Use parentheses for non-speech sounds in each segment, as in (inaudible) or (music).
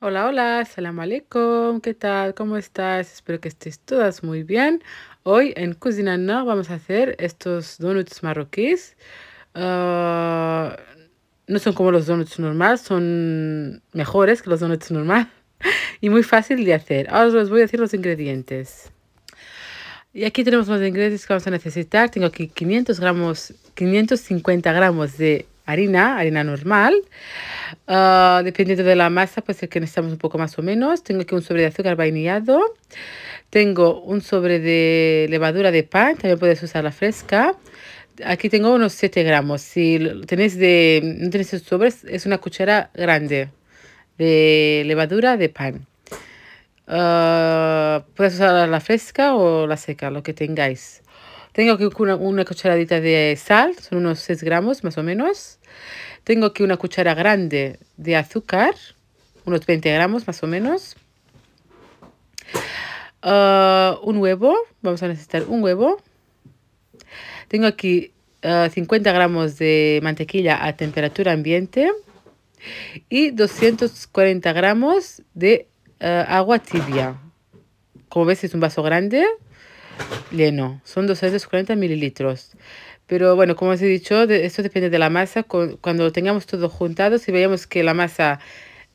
Hola, hola, salam aleikum. ¿qué tal? ¿Cómo estás? Espero que estéis todas muy bien. Hoy en Cocina No vamos a hacer estos donuts marroquíes. Ah, no son como los donuts normales, son mejores que los donuts normales (laughs) y muy fácil de hacer. Ahora os voy a decir los ingredientes. Y aquí tenemos los ingredientes que vamos a necesitar. Tengo aquí 500 gramos, 550 gramos de harina, harina normal. Ah, dependiendo de la masa, pues es que necesitamos un poco más o menos. Tengo aquí un sobre de azúcar vainillado. Tengo un sobre de levadura de pan, también puedes usar la fresca. Aquí tengo unos 7 gramos. Si tenéis de, no sobres, es una cuchara grande de levadura de pan. Ah, puedes usar la fresca o la seca, lo que tengáis. Tengo aquí una, cucharadita de sal, son unos 6 gramos más o menos. Tengo aquí una cuchara grande de azúcar, unos 20 gramos más o menos. Ah, un huevo, vamos a necesitar un huevo. Tengo aquí 50 ah, gramos de mantequilla a temperatura ambiente y 240 gramos de ah, agua tibia. Como ves es un vaso grande lleno. Son 240 mililitros. Pero bueno, como os he dicho, esto depende de la masa. Cuando tengamos todo juntado, si veíamos que la masa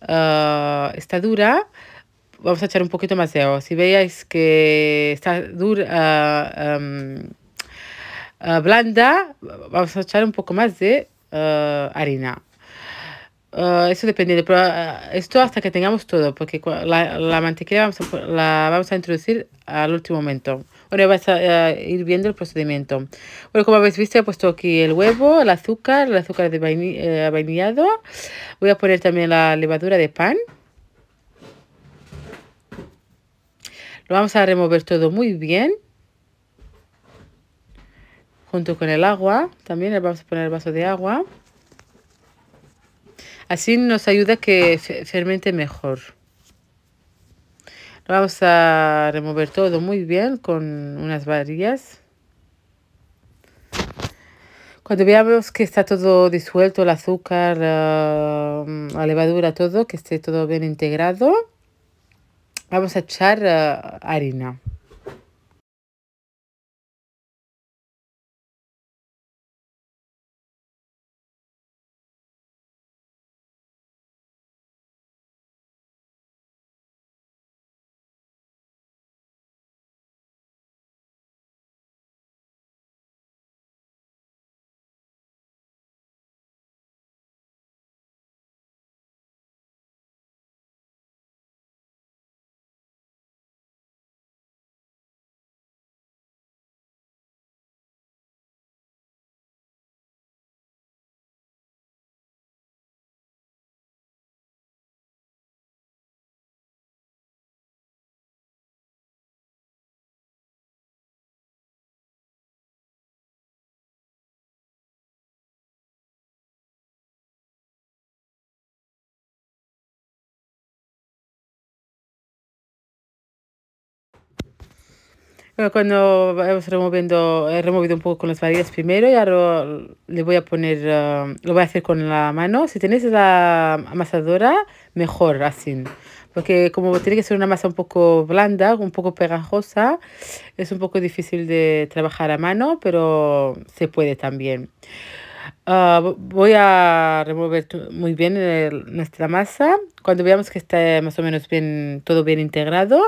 ah, está dura, vamos a echar un poquito más de agua. Si veáis que está dura, ah, ah, blanda, vamos a echar un poco más de harina. eso depende, de, esto hasta que tengamos todo, porque la, la mantequilla vamos la vamos a introducir al último momento. Ahora vas a, ir viendo el procedimiento. Bueno, como habéis visto, he puesto aquí el huevo, el azúcar, el azúcar de eh, Voy a poner también la levadura de pan. Lo vamos a remover todo muy bien. Junto con el agua. También le vamos a poner el vaso de agua. Así nos ayuda que fermente mejor. Vamos a remover todo muy bien con unas varillas. Cuando veamos que está todo disuelto, el azúcar, ah, la, levadura, todo, que esté todo bien integrado, vamos a echar ah, harina. Cuando hemos removiendo, he removido un poco con las varillas primero y ahora le voy a poner, eh, lo voy a hacer con la mano. Si tenéis la amasadora, mejor así. Porque como tiene que ser una masa un poco blanda, un poco pegajosa, es un poco difícil de trabajar a mano, pero se puede también. Ah, voy a remover muy bien eh, nuestra masa. Cuando veamos que está más o menos bien, todo bien integrado,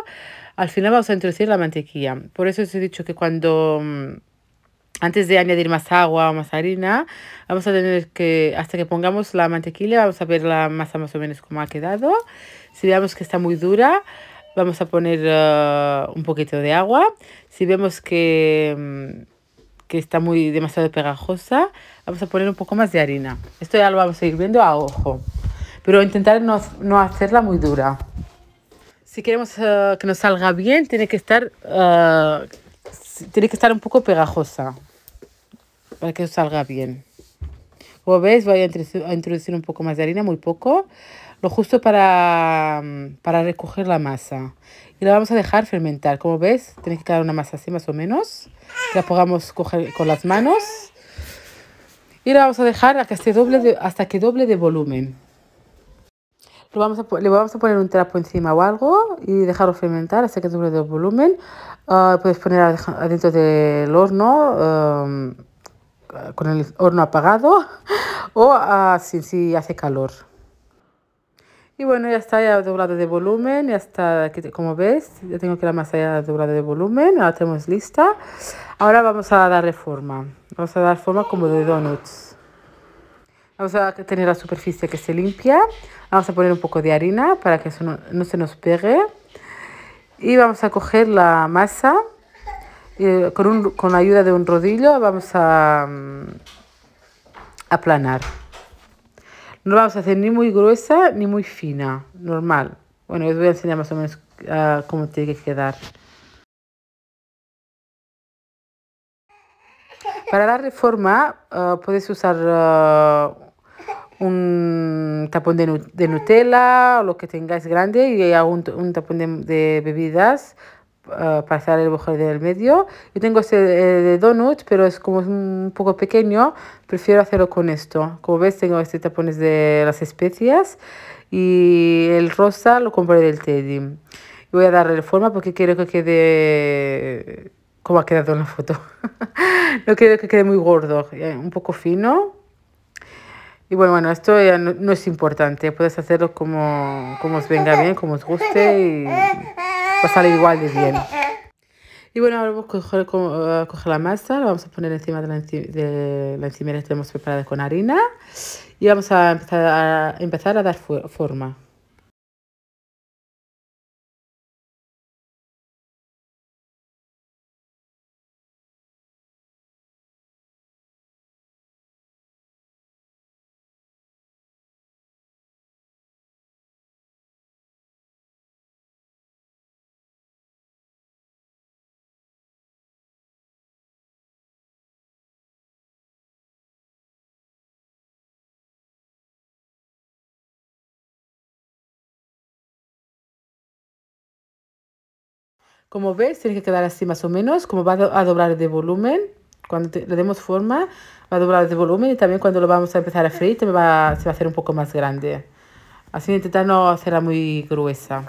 al final vamos a introducir la mantequilla. Por eso os he dicho que cuando mm, antes de añadir más agua o más harina, vamos a tener que, hasta que pongamos la mantequilla, vamos a ver la masa más o menos cómo ha quedado. Si vemos que está muy dura, vamos a poner uh, un poquito de agua. Si vemos que, mm, que está muy demasiado pegajosa, vamos a poner un poco más de harina. Esto ya lo vamos a ir viendo a ojo, pero intentar no hacerla muy dura si queremos eh, que nos salga bien, tiene que estar, eh, tiene que estar un poco pegajosa para que salga bien. Como ves, voy a introducir, un poco más de harina, muy poco, lo justo para, para recoger la masa. Y la vamos a dejar fermentar. Como ves, tiene que quedar una masa así más o menos. La podamos coger con las manos. Y la vamos a dejar a que doble hasta que doble de volumen vamos a, le vamos a poner un trapo encima o algo y dejarlo fermentar hasta que doble de volumen. Ah, puedes poner adentro del horno em, con el horno apagado (laughs) o así ah, si, hace calor. Y bueno, ya está ya doblado de volumen, ya está, como ves, ya tengo que la masa ya doblada de volumen, la tenemos lista. Ahora vamos a darle forma, vamos a dar forma como de donuts. Vamos a tener la superficie que se limpia. Vamos a poner un poco de harina para que eso no, se nos pegue. Y vamos a coger la masa eh, con, la ayuda de un rodillo. Vamos a mm, aplanar. No la vamos a hacer ni muy gruesa ni muy fina, normal. Bueno, os voy a enseñar más o menos ah, cómo tiene que quedar. Para darle forma ah, puedes podéis usar ah, un tapón de, Nutella o lo que tengáis grande y hago un, tapón de, bebidas ah, para hacer el bocadillo del medio. Yo tengo este de donut, pero es como un poco pequeño, prefiero hacerlo con esto. Como ves tengo este tapones de las especias y el rosa lo compré del Teddy. voy a darle forma porque quiero que quede como ha quedado en la foto. (laughs) no quiero que quede muy gordo, eh, un poco fino y bueno, bueno, esto ya no, es importante, puedes hacerlo como, os venga bien, como os guste y va a salir igual de bien. Y bueno, ahora vamos a coger, la masa, la vamos a poner encima de la, de la encimera que tenemos preparada con harina y vamos a empezar a empezar a dar forma. Como ves, tiene que quedar así más o menos, como va a doblar de volumen. Cuando le demos forma, va a doblar de volumen y también cuando lo vamos a empezar a freír, se va a hacer un poco más grande. Así intentar no hacerla muy gruesa.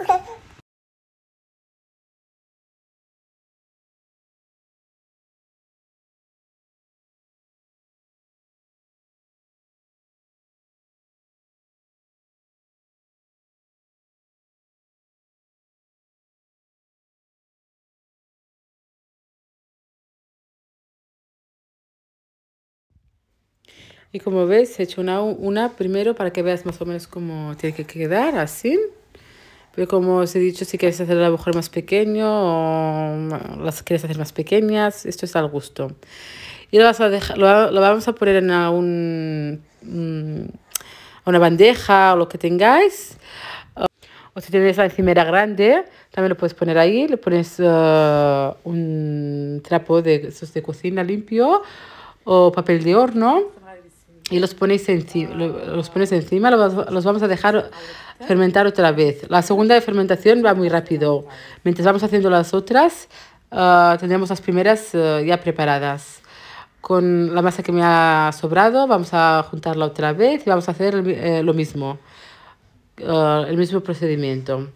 Y como ves, he hecho una, una primero para que veas más o menos cómo tiene que quedar, así. Pero como os he dicho, si quieres hacer la lo más pequeño o las quieres hacer más pequeñas, esto es al gusto. Y lo, vas a dejar, lo, vamos a poner en a mm, una bandeja o lo que tengáis. O si tienes la encimera grande, también lo puedes poner ahí. Le pones eh, un trapo de, de cocina limpio o papel de horno y los ponéis, encima, los los vamos a dejar fermentar otra vez. La segunda de fermentación va muy rápido. Mientras vamos haciendo las otras, ah, tendremos las primeras ah, ya preparadas. Con la masa que me ha sobrado, vamos a juntarla otra vez y vamos a hacer eh, lo mismo, ah, el mismo procedimiento.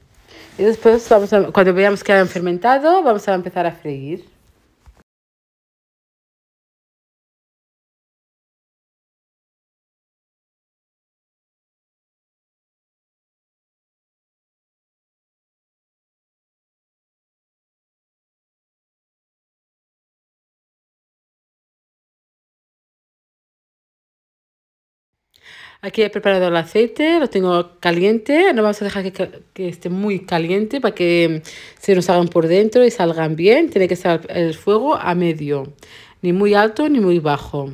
Y después, cuando veamos que han fermentado, vamos a empezar a freír. Aquí he preparado el aceite, lo tengo caliente. No vamos a dejar que, esté muy caliente para que mm, se nos hagan por dentro y salgan bien. Tiene que estar el fuego a medio, ni muy alto ni muy bajo.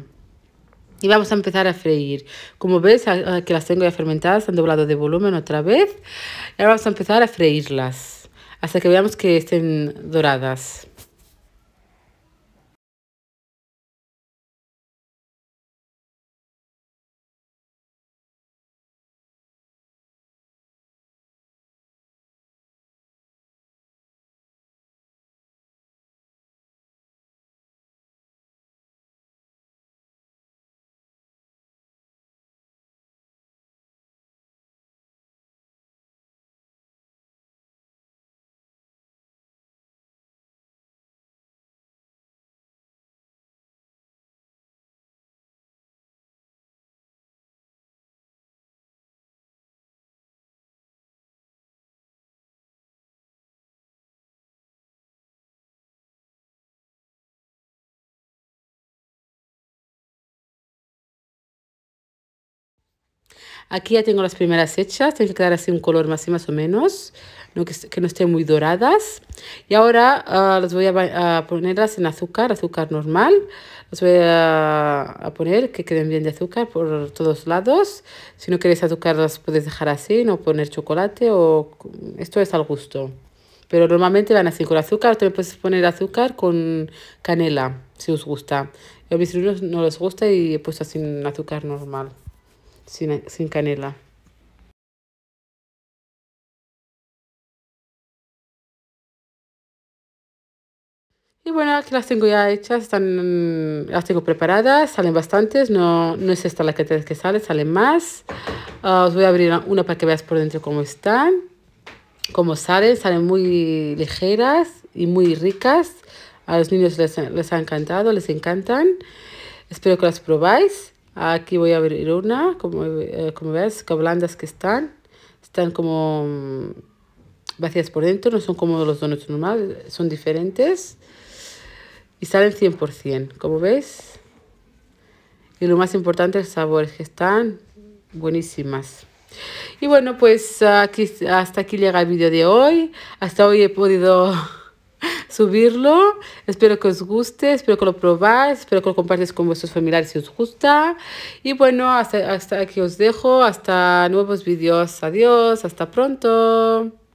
Y vamos a empezar a freír. Como ves, que las tengo ya fermentadas, han doblado de volumen otra vez. Y ahora vamos a empezar a freírlas hasta que veamos que estén doradas. Aquí ya tengo las primeras hechas, tienen que quedar así un color más y más o menos, no que, no estén muy doradas. Y ahora ah, las voy a, ponerlas en azúcar, azúcar normal. Las voy a, poner que queden bien de azúcar por todos lados. Si no queréis azúcar las podéis dejar así, no poner chocolate o esto es al gusto. Pero normalmente van así con azúcar, también puedes poner azúcar con canela, si os gusta. A mis no les gusta y he puesto así en azúcar normal sin, canela. Y bueno, aquí las tengo ya hechas, están, mm, las tengo preparadas, salen bastantes, no, no es esta la que, te, que sale, salen más. Ah, os voy a abrir una, para que veas por dentro cómo están, cómo salen, salen muy ligeras y muy ricas. A los niños les, les ha encantado, les encantan. Espero que las probáis. Aquí voy a abrir una, como, eh, como ves, que blandas que están. Están como mm, vacías por dentro, no son como los donuts normales, son diferentes. Y salen 100%, como veis. Y lo más importante, el sabor, es que están buenísimas. Y bueno, pues ah, aquí, hasta aquí llega el vídeo de hoy. Hasta hoy he podido subirlo. Espero que os guste, espero que lo probáis, espero que lo compartáis con vuestros familiares si os gusta. Y bueno, hasta, hasta aquí os dejo, hasta nuevos vídeos. Adiós, hasta pronto.